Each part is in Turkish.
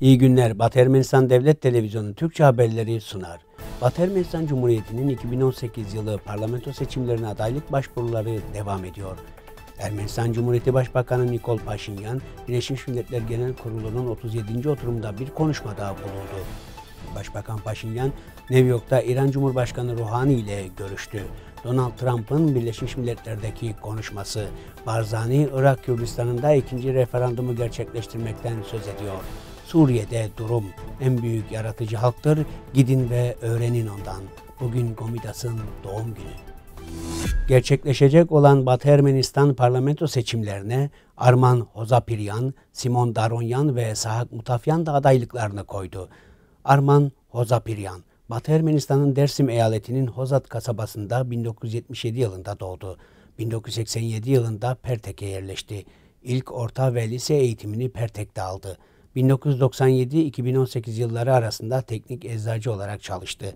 İyi günler. Batı Ermenistan Devlet Televizyonu Türkçe haberleri sunar. Batı Ermenistan Cumhuriyeti'nin 2018 yılı parlamento seçimlerine adaylık başvuruları devam ediyor. Ermenistan Cumhuriyeti Başbakanı Nikol Paşinyan, Birleşmiş Milletler Genel Kurulu'nun 37. oturumunda bir konuşmada bulundu. Başbakan Paşinyan, New York'ta İran Cumhurbaşkanı Rouhani ile görüştü. Donald Trump'ın Birleşmiş Milletler'deki konuşması, Barzani, Irak Kürdistan'ında ikinci referandumu gerçekleştirmekten söz ediyor. Suriye'de durum en büyük yaratıcı halktır. Gidin ve öğrenin ondan. Bugün Komidas'ın doğum günü. Gerçekleşecek olan Batı Ermenistan parlamento seçimlerine Arman Hozapiryan, Simon Daronyan ve Sahak Mutafyan da adaylıklarını koydu. Arman Hozapiryan, Batı Ermenistan'ın Dersim eyaletinin Hozat kasabasında 1977 yılında doğdu. 1987 yılında Pertek'e yerleşti. İlk orta ve lise eğitimini Pertek'te aldı. 1997-2018 yılları arasında teknik eczacı olarak çalıştı.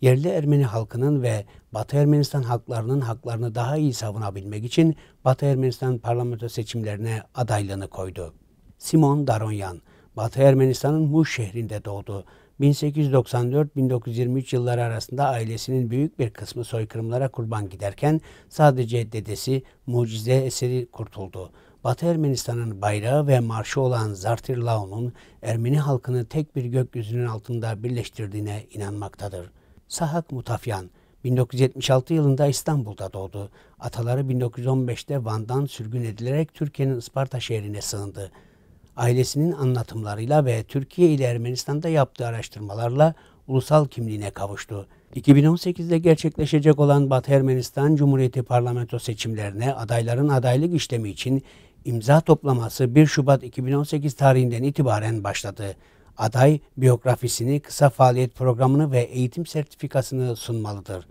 Yerli Ermeni halkının ve Batı Ermenistan halklarının haklarını daha iyi savunabilmek için Batı Ermenistan parlamento seçimlerine adaylığını koydu. Simon Daronyan, Batı Ermenistan'ın Muş şehrinde doğdu. 1894-1923 yılları arasında ailesinin büyük bir kısmı soykırımlara kurban giderken sadece dedesi mucize eseri kurtuldu. Batı Ermenistan'ın bayrağı ve marşı olan Zartirlao'nun Ermeni halkını tek bir gökyüzünün altında birleştirdiğine inanmaktadır. Sahak Mutafyan, 1976 yılında İstanbul'da doğdu. Ataları 1915'te Van'dan sürgün edilerek Türkiye'nin Isparta şehrine sığındı. Ailesinin anlatımlarıyla ve Türkiye ile Ermenistan'da yaptığı araştırmalarla ulusal kimliğine kavuştu. 2018'de gerçekleşecek olan Batı Ermenistan Cumhuriyeti parlamento seçimlerine adayların adaylık işlemi için imza toplaması 1 Şubat 2018 tarihinden itibaren başladı. Aday biyografisini, kısa faaliyet programını ve eğitim sertifikasını sunmalıdır.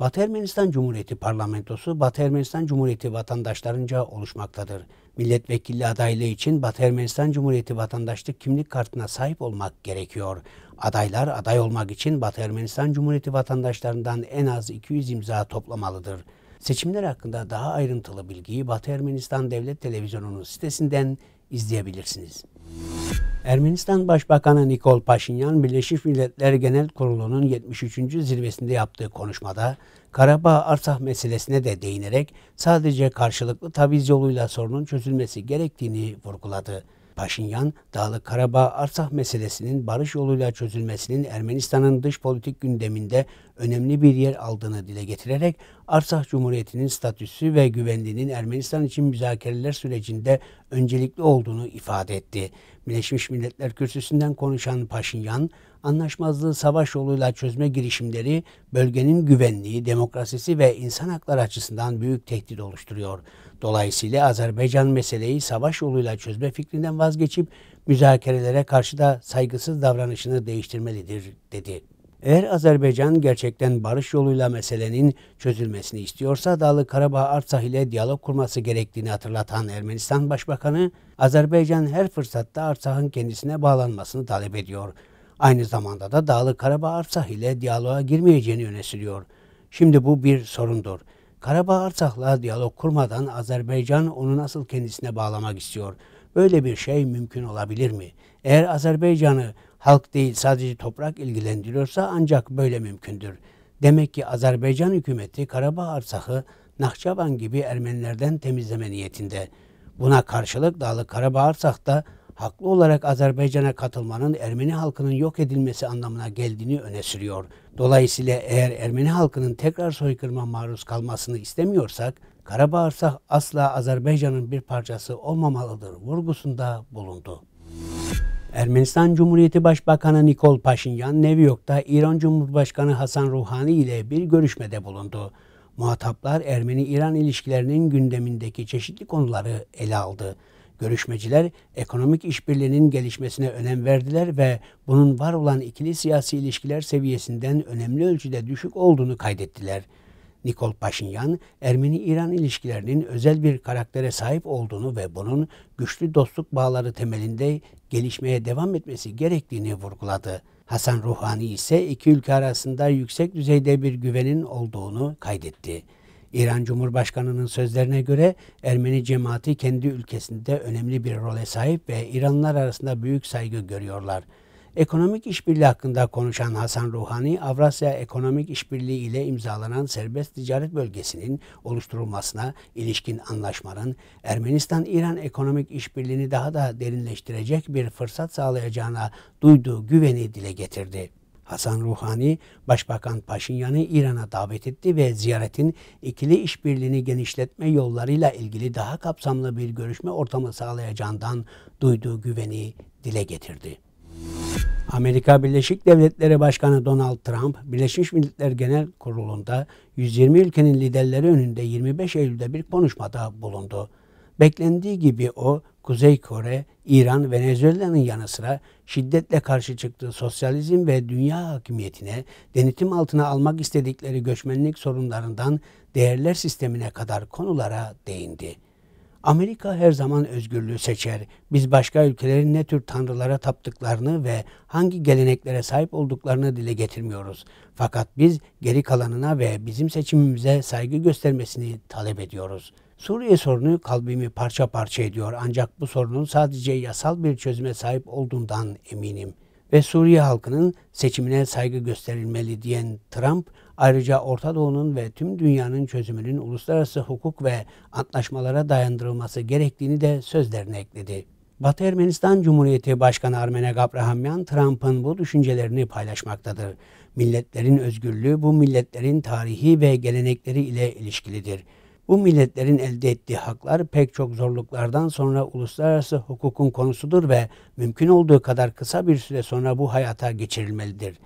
Batı Ermenistan Cumhuriyeti Parlamentosu, Batı Ermenistan Cumhuriyeti vatandaşlarınca oluşmaktadır. Milletvekili adaylığı için Batı Ermenistan Cumhuriyeti vatandaşlık kimlik kartına sahip olmak gerekiyor. Adaylar aday olmak için Batı Ermenistan Cumhuriyeti vatandaşlarından en az 200 imza toplamalıdır. Seçimler hakkında daha ayrıntılı bilgiyi Batı Ermenistan Devlet Televizyonu'nun sitesinden izleyebilirsiniz. Müzik Ermenistan Başbakanı Nikol Paşinyan, Birleşmiş Milletler Genel Kurulu'nun 73. zirvesinde yaptığı konuşmada Karabağ-Arsah meselesine de değinerek sadece karşılıklı taviz yoluyla sorunun çözülmesi gerektiğini vurguladı. Paşinyan, Dağlık Karabağ Arsah meselesinin barış yoluyla çözülmesinin Ermenistan'ın dış politik gündeminde önemli bir yer aldığını dile getirerek Arsah Cumhuriyeti'nin statüsü ve güvenliğinin Ermenistan için müzakereler sürecinde öncelikli olduğunu ifade etti. Birleşmiş Milletler Kürsüsü'nden konuşan Paşinyan, anlaşmazlığı savaş yoluyla çözme girişimleri bölgenin güvenliği, demokrasisi ve insan hakları açısından büyük tehdit oluşturuyor. Dolayısıyla Azerbaycan meseleyi savaş yoluyla çözme fikrinden vazgeçip müzakerelere karşı da saygısız davranışını değiştirmelidir dedi. Eğer Azerbaycan gerçekten barış yoluyla meselenin çözülmesini istiyorsa Dağlı Karabağ Artsah ile diyalog kurması gerektiğini hatırlatan Ermenistan Başbakanı, Azerbaycan her fırsatta Arsah'ın kendisine bağlanmasını talep ediyor. Aynı zamanda da Dağlı Karabağ Arsah ile diyaloğa girmeyeceğini öne sürüyor. Şimdi bu bir sorundur. Karabağ Arsah'la diyalog kurmadan Azerbaycan onu nasıl kendisine bağlamak istiyor? Böyle bir şey mümkün olabilir mi? Eğer Azerbaycan'ı halk değil sadece toprak ilgilendiriyorsa ancak böyle mümkündür. Demek ki Azerbaycan hükümeti Karabağ Arsah'ı Nahçıvan gibi Ermenilerden temizleme niyetinde. Buna karşılık Dağlı Karabağ Arsah'ta haklı olarak Azerbaycan'a katılmanın Ermeni halkının yok edilmesi anlamına geldiğini öne sürüyor. Dolayısıyla eğer Ermeni halkının tekrar soykırıma maruz kalmasını istemiyorsak, Karabağ asla Azerbaycan'ın bir parçası olmamalıdır vurgusunda bulundu. Ermenistan Cumhuriyeti Başbakanı Nikol Paşinyan, New York'ta İran Cumhurbaşkanı Hasan Ruhani ile bir görüşmede bulundu. Muhataplar Ermeni-İran ilişkilerinin gündemindeki çeşitli konuları ele aldı. Görüşmeciler ekonomik işbirliğinin gelişmesine önem verdiler ve bunun var olan ikili siyasi ilişkiler seviyesinden önemli ölçüde düşük olduğunu kaydettiler. Nikol Paşinyan, Ermeni-İran ilişkilerinin özel bir karaktere sahip olduğunu ve bunun güçlü dostluk bağları temelinde gelişmeye devam etmesi gerektiğini vurguladı. Hasan Ruhani ise iki ülke arasında yüksek düzeyde bir güvenin olduğunu kaydetti. İran Cumhurbaşkanı'nın sözlerine göre Ermeni cemaati kendi ülkesinde önemli bir role sahip ve İranlılar arasında büyük saygı görüyorlar. Ekonomik işbirliği hakkında konuşan Hasan Ruhani, Avrasya Ekonomik İşbirliği ile imzalanan serbest ticaret bölgesinin oluşturulmasına ilişkin anlaşmanın Ermenistan-İran ekonomik işbirliğini daha da derinleştirecek bir fırsat sağlayacağına duyduğu güveni dile getirdi. Hasan Ruhani, Başbakan Paşinyan'ı İran'a davet etti ve ziyaretin ikili işbirliğini genişletme yollarıyla ilgili daha kapsamlı bir görüşme ortamı sağlayacağından duyduğu güveni dile getirdi. Amerika Birleşik Devletleri Başkanı Donald Trump, Birleşmiş Milletler Genel Kurulu'nda 120 ülkenin liderleri önünde 25 Eylül'de bir konuşmada bulundu. Beklendiği gibi o Kuzey Kore, İran, Venezuela'nın yanı sıra şiddetle karşı çıktığı sosyalizm ve dünya hakimiyetine, denetim altına almak istedikleri göçmenlik sorunlarından değerler sistemine kadar konulara değindi. Amerika her zaman özgürlüğü seçer. Biz başka ülkelerin ne tür tanrılara taptıklarını ve hangi geleneklere sahip olduklarını dile getirmiyoruz. Fakat biz geri kalanına ve bizim seçimimize saygı göstermesini talep ediyoruz.'' Suriye sorunu kalbimi parça parça ediyor ancak bu sorunun sadece yasal bir çözüme sahip olduğundan eminim. Ve Suriye halkının seçimine saygı gösterilmeli diyen Trump ayrıca Orta Doğu'nun ve tüm dünyanın çözümünün uluslararası hukuk ve antlaşmalara dayandırılması gerektiğini de sözlerine ekledi. Batı Ermenistan Cumhuriyeti Başkanı Armene Gabrahamyan Trump'ın bu düşüncelerini paylaşmaktadır. Milletlerin özgürlüğü bu milletlerin tarihi ve gelenekleri ile ilişkilidir.'' Bu milletlerin elde ettiği haklar pek çok zorluklardan sonra uluslararası hukukun konusudur ve mümkün olduğu kadar kısa bir süre sonra bu hayata geçirilmelidir.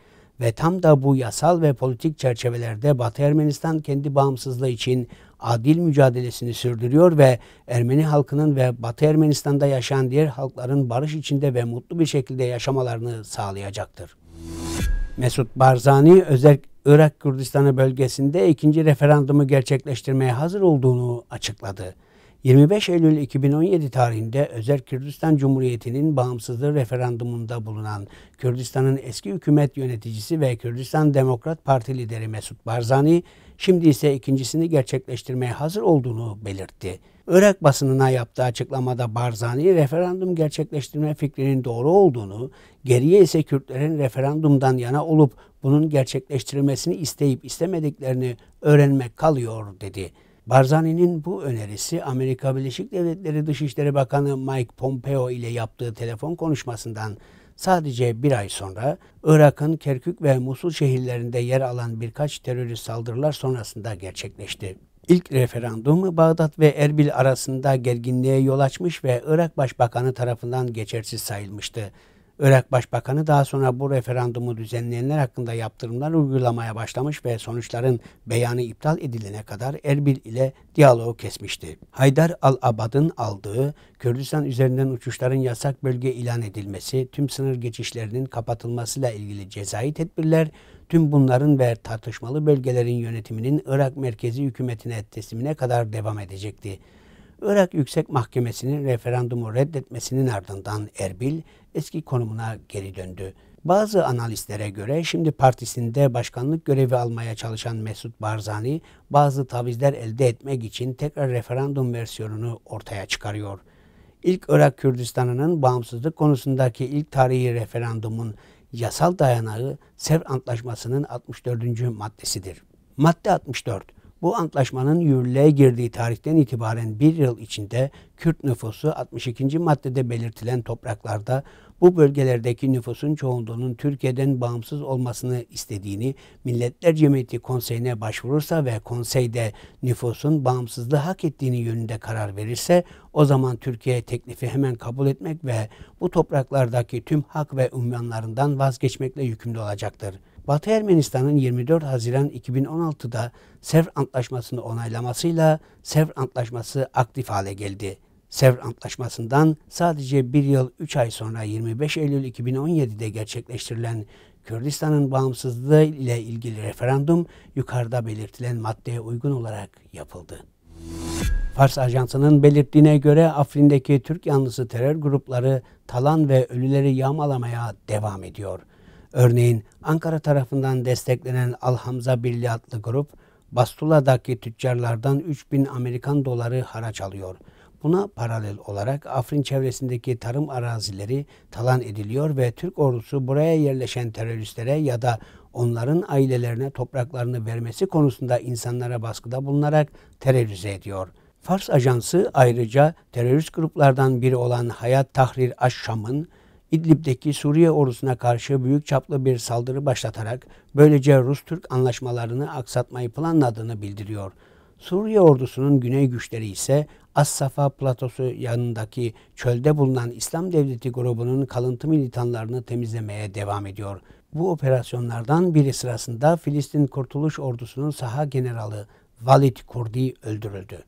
Ve tam da bu yasal ve politik çerçevelerde Batı Ermenistan kendi bağımsızlığı için adil mücadelesini sürdürüyor ve Ermeni halkının ve Batı Ermenistan'da yaşayan diğer halkların barış içinde ve mutlu bir şekilde yaşamalarını sağlayacaktır. Mesut Barzani özel Irak Kürdistanı bölgesinde ikinci referandumu gerçekleştirmeye hazır olduğunu açıkladı. 25 Eylül 2017 tarihinde Özel Kürdistan Cumhuriyeti'nin bağımsızlığı referandumunda bulunan Kürdistan'ın eski hükümet yöneticisi ve Kürdistan Demokrat Parti lideri Mesut Barzani, Şimdi ise ikincisini gerçekleştirmeye hazır olduğunu belirtti. Irak basınına yaptığı açıklamada Barzani referandum gerçekleştirme fikrinin doğru olduğunu, geriye ise Kürtlerin referandumdan yana olup bunun gerçekleştirilmesini isteyip istemediklerini öğrenmek kalıyor dedi. Barzani'nin bu önerisi Amerika Birleşik Devletleri Dışişleri Bakanı Mike Pompeo ile yaptığı telefon konuşmasından Sadece bir ay sonra Irak'ın Kerkük ve Musul şehirlerinde yer alan birkaç terörist saldırılar sonrasında gerçekleşti. İlk referandum Bağdat ve Erbil arasında gerginliğe yol açmış ve Irak Başbakanı tarafından geçersiz sayılmıştı. Irak Başbakanı daha sonra bu referandumu düzenleyenler hakkında yaptırımlar uygulamaya başlamış ve sonuçların beyanı iptal edilene kadar Erbil ile diyaloğu kesmişti. Haydar al-Abad'ın aldığı Kürdistan üzerinden uçuşların yasak bölge ilan edilmesi, tüm sınır geçişlerinin kapatılmasıyla ilgili cezai tedbirler, tüm bunların ve tartışmalı bölgelerin yönetiminin Irak merkezi hükümetine teslimine kadar devam edecekti. Irak Yüksek Mahkemesi'nin referandumu reddetmesinin ardından Erbil eski konumuna geri döndü. Bazı analistlere göre şimdi partisinde başkanlık görevi almaya çalışan Mesut Barzani bazı tavizler elde etmek için tekrar referandum versiyonunu ortaya çıkarıyor. İlk Irak Kürdistan'ının bağımsızlık konusundaki ilk tarihi referandumun yasal dayanağı Sevr Antlaşması'nın 64. maddesidir. Madde 64 bu antlaşmanın yürürlüğe girdiği tarihten itibaren bir yıl içinde Kürt nüfusu 62. maddede belirtilen topraklarda bu bölgelerdeki nüfusun çoğunluğunun Türkiye'den bağımsız olmasını istediğini Milletler Cemiyeti Konseyi'ne başvurursa ve konseyde nüfusun bağımsızlığı hak ettiğini yönünde karar verirse o zaman Türkiye teklifi hemen kabul etmek ve bu topraklardaki tüm hak ve ünvanlarından vazgeçmekle yükümlü olacaktır.'' Batı Ermenistan'ın 24 Haziran 2016'da Sevr Antlaşması'nı onaylamasıyla Sevr Antlaşması aktif hale geldi. Sevr Antlaşması'ndan sadece bir yıl 3 ay sonra 25 Eylül 2017'de gerçekleştirilen Kürdistan'ın bağımsızlığı ile ilgili referandum yukarıda belirtilen maddeye uygun olarak yapıldı. Fars Ajansı'nın belirttiğine göre Afrin'deki Türk yanlısı terör grupları talan ve ölüleri yağmalamaya devam ediyor. Örneğin Ankara tarafından desteklenen Alhamza Birliği adlı grup Bastula'daki tüccarlardan 3000 Amerikan doları haraç alıyor. Buna paralel olarak Afrin çevresindeki tarım arazileri talan ediliyor ve Türk ordusu buraya yerleşen teröristlere ya da onların ailelerine topraklarını vermesi konusunda insanlara baskıda bulunarak terörize ediyor. Fars Ajansı ayrıca terörist gruplardan biri olan Hayat Tahrir Aşşam'ın İdlib'deki Suriye ordusuna karşı büyük çaplı bir saldırı başlatarak böylece Rus-Türk anlaşmalarını aksatmayı planladığını bildiriyor. Suriye ordusunun güney güçleri ise As-Safa platosu yanındaki çölde bulunan İslam Devleti grubunun kalıntı militanlarını temizlemeye devam ediyor. Bu operasyonlardan biri sırasında Filistin Kurtuluş Ordusu'nun saha generali Valid Kurdi öldürüldü.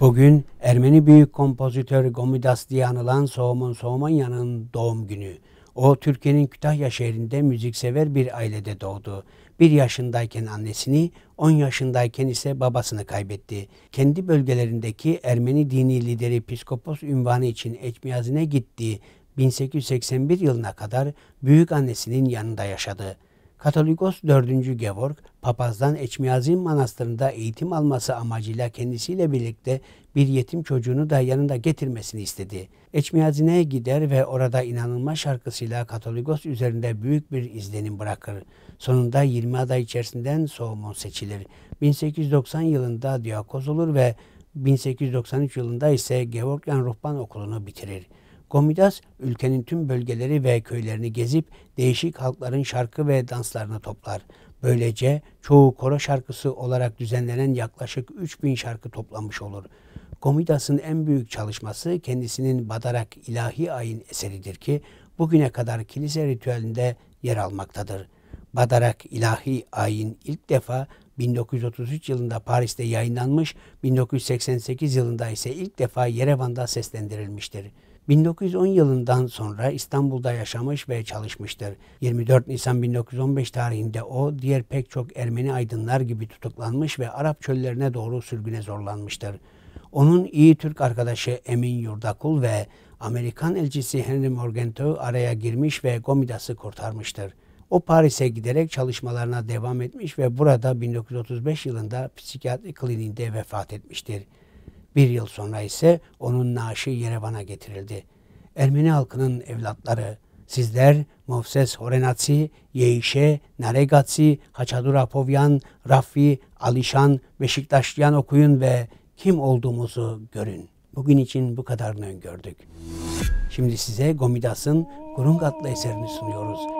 Bugün Ermeni büyük kompozitör Gomidas diye anılan Soğumun Soğumanyan'ın doğum günü. O Türkiye'nin Kütahya şehrinde müziksever bir ailede doğdu. Bir yaşındayken annesini, on yaşındayken ise babasını kaybetti. Kendi bölgelerindeki Ermeni dini lideri Piskopos ünvanı için Ekmiyazine gitti. 1881 yılına kadar büyük annesinin yanında yaşadı. Katolikos 4. Georg, papazdan Eçmiyazin Manastırı'nda eğitim alması amacıyla kendisiyle birlikte bir yetim çocuğunu da yanında getirmesini istedi. Eçmiyazin'e gider ve orada inanılmaz şarkısıyla Katolikos üzerinde büyük bir izlenim bırakır. Sonunda 20 aday içerisinden soğumun seçilir. 1890 yılında diakoz olur ve 1893 yılında ise Georgian Ruhban Okulu'nu bitirir. Gomidas ülkenin tüm bölgeleri ve köylerini gezip değişik halkların şarkı ve danslarını toplar. Böylece çoğu koro şarkısı olarak düzenlenen yaklaşık 3000 şarkı toplanmış olur. Gomidas'ın en büyük çalışması kendisinin Badarak İlahi Ayin eseridir ki bugüne kadar kilise ritüelinde yer almaktadır. Badarak İlahi Ayin ilk defa 1933 yılında Paris'te yayınlanmış, 1988 yılında ise ilk defa Yerevan'da seslendirilmiştir. 1910 yılından sonra İstanbul'da yaşamış ve çalışmıştır. 24 Nisan 1915 tarihinde o diğer pek çok Ermeni aydınlar gibi tutuklanmış ve Arap çöllerine doğru sürgüne zorlanmıştır. Onun iyi Türk arkadaşı Emin Yurdakul ve Amerikan elçisi Henry Morgenthau araya girmiş ve Gomidas'ı kurtarmıştır. O Paris'e giderek çalışmalarına devam etmiş ve burada 1935 yılında psikiyatri kliniğinde vefat etmiştir. Bir yıl sonra ise onun naaşı Yerevan'a getirildi. Ermeni halkının evlatları, sizler Mofses Horenatsi, Yeişe, Naregatsi, Haçadur Apovyan, Rafi, Alişan, Beşiktaşlıyan okuyun ve kim olduğumuzu görün. Bugün için bu kadarını öngördük. Şimdi size Gomidas'ın Gurung adlı eserini sunuyoruz.